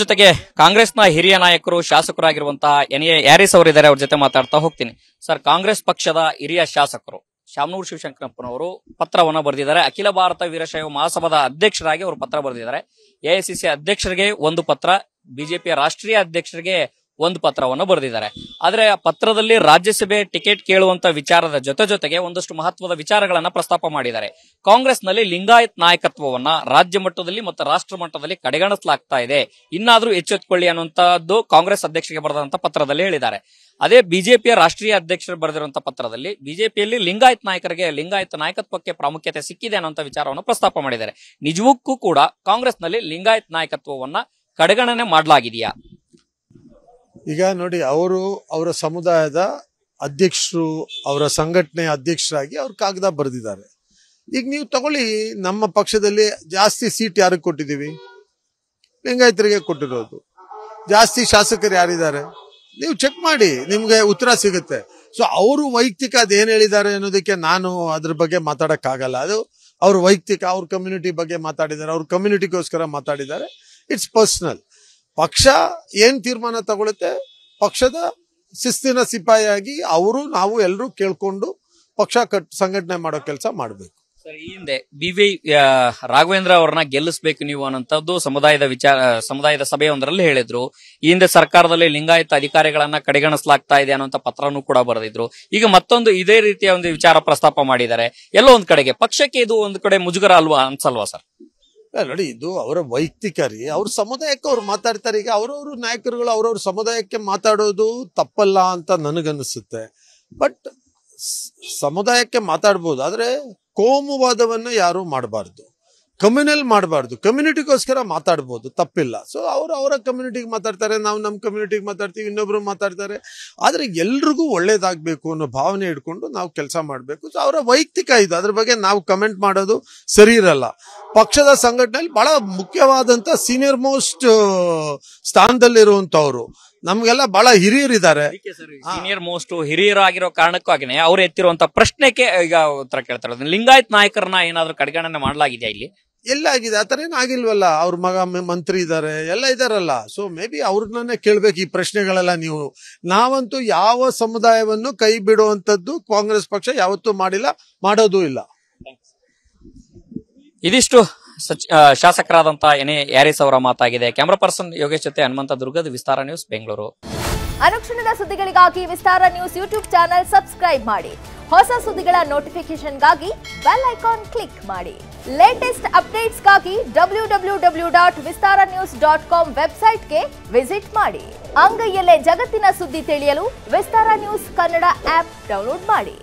ಜೊತೆಗೆ ಕಾಂಗ್ರೆಸ್ನ ಹಿರಿಯ ನಾಯಕರು ಶಾಸಕರಾಗಿರುವಂತಹ ಎನ್ ಎ ಯಾರಿಸ್ ಅವರಿದ್ದಾರೆ ಅವ್ರ ಜೊತೆ ಮಾತಾಡ್ತಾ ಹೋಗ್ತೀನಿ ಸರ್ ಕಾಂಗ್ರೆಸ್ ಪಕ್ಷದ ಹಿರಿಯ ಶಾಸಕರು ಶಾಮನೂರು ಶಿವಶಂಕರಪ್ಪನವರು ಪತ್ರವನ್ನ ಬರೆದಿದ್ದಾರೆ ಅಖಿಲ ಭಾರತ ವೀರಶೈವ ಮಹಾಸಭಾದ ಅಧ್ಯಕ್ಷರಾಗಿ ಅವರು ಪತ್ರ ಬರೆದಿದ್ದಾರೆ ಎಐಸಿಸಿ ಅಧ್ಯಕ್ಷರಿಗೆ ಒಂದು ಪತ್ರ ಬಿಜೆಪಿಯ ರಾಷ್ಟ್ರೀಯ ಅಧ್ಯಕ್ಷರಿಗೆ ಒಂದು ಪತ್ರವನ್ನು ಬರೆದಿದ್ದಾರೆ ಆದರೆ ಆ ಪತ್ರದಲ್ಲಿ ರಾಜ್ಯಸಭೆ ಟಿಕೆಟ್ ಕೇಳುವಂತ ವಿಚಾರದ ಜೊತೆ ಜೊತೆಗೆ ಒಂದಷ್ಟು ಮಹತ್ವದ ವಿಚಾರಗಳನ್ನ ಪ್ರಸ್ತಾಪ ಮಾಡಿದ್ದಾರೆ ಕಾಂಗ್ರೆಸ್ನಲ್ಲಿ ಲಿಂಗಾಯತ್ ನಾಯಕತ್ವವನ್ನ ರಾಜ್ಯ ಮಟ್ಟದಲ್ಲಿ ಮತ್ತು ರಾಷ್ಟ್ರ ಮಟ್ಟದಲ್ಲಿ ಕಡೆಗಣಿಸಲಾಗ್ತಾ ಇದೆ ಇನ್ನಾದ್ರೂ ಎಚ್ಚೆತ್ಕೊಳ್ಳಿ ಅನ್ನುವಂಥದ್ದು ಕಾಂಗ್ರೆಸ್ ಅಧ್ಯಕ್ಷರಿಗೆ ಬರೆದಂತ ಪತ್ರದಲ್ಲಿ ಹೇಳಿದ್ದಾರೆ ಅದೇ ಬಿಜೆಪಿಯ ರಾಷ್ಟ್ರೀಯ ಅಧ್ಯಕ್ಷರು ಬರೆದಿರುವಂತಹ ಪತ್ರದಲ್ಲಿ ಬಿಜೆಪಿಯಲ್ಲಿ ಲಿಂಗಾಯತ್ ನಾಯಕರಿಗೆ ಲಿಂಗಾಯತ ನಾಯಕತ್ವಕ್ಕೆ ಪ್ರಾಮುಖ್ಯತೆ ಸಿಕ್ಕಿದೆ ಅನ್ನುವಂಥ ವಿಚಾರವನ್ನು ಪ್ರಸ್ತಾಪ ಮಾಡಿದ್ದಾರೆ ನಿಜವಕ್ಕೂ ಕೂಡ ಕಾಂಗ್ರೆಸ್ನಲ್ಲಿ ಲಿಂಗಾಯತ್ ನಾಯಕತ್ವವನ್ನ ಕಡೆಗಣನೆ ಮಾಡಲಾಗಿದೆಯಾ ಈಗ ನೋಡಿ ಅವರು ಅವರ ಸಮುದಾಯದ ಅಧ್ಯಕ್ಷರು ಅವರ ಸಂಘಟನೆ ಅಧ್ಯಕ್ಷರಾಗಿ ಅವ್ರು ಕಾಗದ ಬರೆದಿದ್ದಾರೆ ಈಗ ನೀವು ತಗೊಳ್ಳಿ ನಮ್ಮ ಪಕ್ಷದಲ್ಲಿ ಜಾಸ್ತಿ ಸೀಟ್ ಯಾರಿಗೆ ಕೊಟ್ಟಿದ್ದೀವಿ ಲಿಂಗಾಯತರಿಗೆ ಕೊಟ್ಟಿರೋದು ಜಾಸ್ತಿ ಶಾಸಕರು ಯಾರಿದ್ದಾರೆ ನೀವು ಚೆಕ್ ಮಾಡಿ ನಿಮಗೆ ಉತ್ತರ ಸಿಗುತ್ತೆ ಸೊ ಅವರು ವೈಯಕ್ತಿಕ ಅದೇನು ಹೇಳಿದ್ದಾರೆ ಅನ್ನೋದಕ್ಕೆ ನಾನು ಅದ್ರ ಬಗ್ಗೆ ಮಾತಾಡೋಕ್ಕಾಗಲ್ಲ ಅದು ಅವ್ರ ವೈಯಕ್ತಿಕ ಅವ್ರ ಕಮ್ಯುನಿಟಿ ಬಗ್ಗೆ ಮಾತಾಡಿದ್ದಾರೆ ಅವ್ರ ಕಮ್ಯುನಿಟಿಗೋಸ್ಕರ ಮಾತಾಡಿದ್ದಾರೆ ಇಟ್ಸ್ ಪರ್ಸ್ನಲ್ ಪಕ್ಷ ಏನ್ ತೀರ್ಮಾನ ತಗೊಳುತ್ತೆ ಪಕ್ಷದ ಶಿಸ್ತಿನ ಸಿಪಾಯಿಯಾಗಿ ಅವರು ನಾವು ಎಲ್ಲರೂ ಕೇಳ್ಕೊಂಡು ಪಕ್ಷ ಕಟ್ ಸಂಘಟನೆ ಮಾಡೋ ಕೆಲಸ ಮಾಡಬೇಕು ಈ ಹಿಂದೆ ಬಿವಿ ರಾಘವೇಂದ್ರ ಅವರನ್ನ ಗೆಲ್ಲಿಸಬೇಕು ನೀವು ಅನ್ನೋಂಥದ್ದು ಸಮುದಾಯದ ವಿಚಾರ ಸಮುದಾಯದ ಸಭೆಯೊಂದರಲ್ಲಿ ಹೇಳಿದ್ರು ಈ ಹಿಂದೆ ಸರ್ಕಾರದಲ್ಲಿ ಲಿಂಗಾಯತ ಅಧಿಕಾರಿಗಳನ್ನ ಕಡೆಗಣಿಸಲಾಗ್ತಾ ಇದೆ ಅನ್ನೋಂಥ ಪತ್ರನೂ ಕೂಡ ಬರೆದಿದ್ರು ಈಗ ಮತ್ತೊಂದು ಇದೇ ರೀತಿಯ ಒಂದು ವಿಚಾರ ಪ್ರಸ್ತಾಪ ಮಾಡಿದ್ದಾರೆ ಎಲ್ಲೋ ಒಂದ್ ಕಡೆಗೆ ಪಕ್ಷಕ್ಕೆ ಇದು ಒಂದ್ ಕಡೆ ಮುಜುಗರ ಅಲ್ವಾ ಅನ್ಸಲ್ವಾ ಸರ್ ನೋಡಿ ಇದು ಅವರ ವೈಯಕ್ತಿಕ ರೀ ಅವ್ರ ಸಮುದಾಯಕ್ಕೆ ಅವ್ರು ಮಾತಾಡ್ತಾರೆ ಈಗ ಅವ್ರವ್ರ ನಾಯಕರುಗಳು ಅವ್ರವ್ರ ಸಮುದಾಯಕ್ಕೆ ಮಾತಾಡೋದು ತಪ್ಪಲ್ಲ ಅಂತ ನನಗನ್ನಿಸುತ್ತೆ ಬಟ್ ಸಮುದಾಯಕ್ಕೆ ಮಾತಾಡ್ಬೋದು ಆದರೆ ಕೋಮುವಾದವನ್ನು ಯಾರು ಮಾಡಬಾರ್ದು ಕಮ್ಯುನಲ್ ಮಾಡಬಾರ್ದು ಕಮ್ಯುನಿಟಿಗೋಸ್ಕರ ಮಾತಾಡ್ಬೋದು ತಪ್ಪಿಲ್ಲ ಸೊ ಅವರು ಅವರ ಕಮ್ಯುನಿಟಿಗೆ ಮಾತಾಡ್ತಾರೆ ನಾವು ನಮ್ಮ ಕಮ್ಯುನಿಟಿಗೆ ಮಾತಾಡ್ತೀವಿ ಇನ್ನೊಬ್ರು ಮಾತಾಡ್ತಾರೆ ಆದರೆ ಎಲ್ರಿಗೂ ಒಳ್ಳೇದಾಗಬೇಕು ಅನ್ನೋ ಭಾವನೆ ಇಟ್ಕೊಂಡು ನಾವು ಕೆಲಸ ಮಾಡಬೇಕು ಸೊ ಅವರ ವೈಯಕ್ತಿಕ ಇದು ಅದ್ರ ಬಗ್ಗೆ ನಾವು ಕಮೆಂಟ್ ಮಾಡೋದು ಸರಿ ಇರಲ್ಲ ಪಕ್ಷದ ಸಂಘಟನೆಯಲ್ಲಿ ಬಹಳ ಮುಖ್ಯವಾದಂತ ಸೀನಿಯರ್ ಮೋಸ್ಟ್ ಸ್ಥಾನದಲ್ಲಿರುವಂತವ್ರು ನಮ್ಗೆಲ್ಲ ಬಹಳ ಹಿರಿಯರಿದ್ದಾರೆ ಸೀನಿಯರ್ ಮೋಸ್ಟ್ ಹಿರಿಯರಾಗಿರೋ ಕಾರಣಕ್ಕೂ ಆಗಿನೇ ಅವ್ರು ಎತ್ತಿರುವಂತ ಪ್ರಶ್ನೆಗೆ ಈಗ ಉತ್ತರ ಕೇಳ್ತಾರೆ ಲಿಂಗಾಯತ್ ನಾಯಕರನ್ನ ಏನಾದರೂ ಕಡೆಗಣನೆ ಮಾಡಲಾಗಿದೆ ಇಲ್ಲಿ ಎಲ್ಲ ಆಗಿದೆ ಆ ಥರ ಏನಾಗಿಲ್ವಲ್ಲ ಅವ್ರ ಮಗ ಮಂತ್ರಿ ಇದ್ದಾರೆ ಎಲ್ಲ ಇದಾರಲ್ಲ ಸೊ ಮೇ ಬಿ ಅವ್ರನ್ನೇ ಕೇಳ್ಬೇಕು ಈ ಪ್ರಶ್ನೆಗಳೆಲ್ಲ ನೀವು ನಾವಂತೂ ಯಾವ ಸಮುದಾಯವನ್ನು ಕೈ ಬಿಡುವಂತದ್ದು ಕಾಂಗ್ರೆಸ್ ಪಕ್ಷ ಯಾವತ್ತೂ ಮಾಡಿಲ್ಲ ಮಾಡೋದು ಇಲ್ಲ ಇದಿಷ್ಟು ಸಚ್ ಶಾಸಕರಾದಂತಹ ಎನ್ ಅವರ ಮಾತಾಗಿದೆ ಕ್ಯಾಮರಾ ಪರ್ಸನ್ ಯೋಗೇಶ್ ಜೊತೆ ಹನುಮಂತ ದುರ್ಗದ ವಿಸ್ತಾರ ನ್ಯೂಸ್ ಬೆಂಗಳೂರು ಅನುಕ್ಷಣದ ಸುದ್ದಿಗಳಿಗಾಗಿ Vistara news YouTube channel subscribe ಮಾಡಿ ಹೊಸ ಸುದ್ದಿಗಳ ನೋಟಿಫಿಕೇಶನ್ಗಾಗಿ ಬೆಲ್ ಐಕಾನ್ ಕ್ಲಿಕ್ ಮಾಡಿ ಲೇಟೆಸ್ಟ್ ಅಪ್ಡೇಟ್ಸ್ಗಾಗಿ W W W dot Vistara news dot com ವೆಬ್ಸೈಟ್ಗೆ ವಿಸಿಟ್ ಮಾಡಿ ಅಂಗೈಯಲ್ಲೇ ಜಗತ್ತಿನ ಸುದ್ದಿ ತಿಳಿಯಲು Vistara news Kannada app download ಮಾಡಿ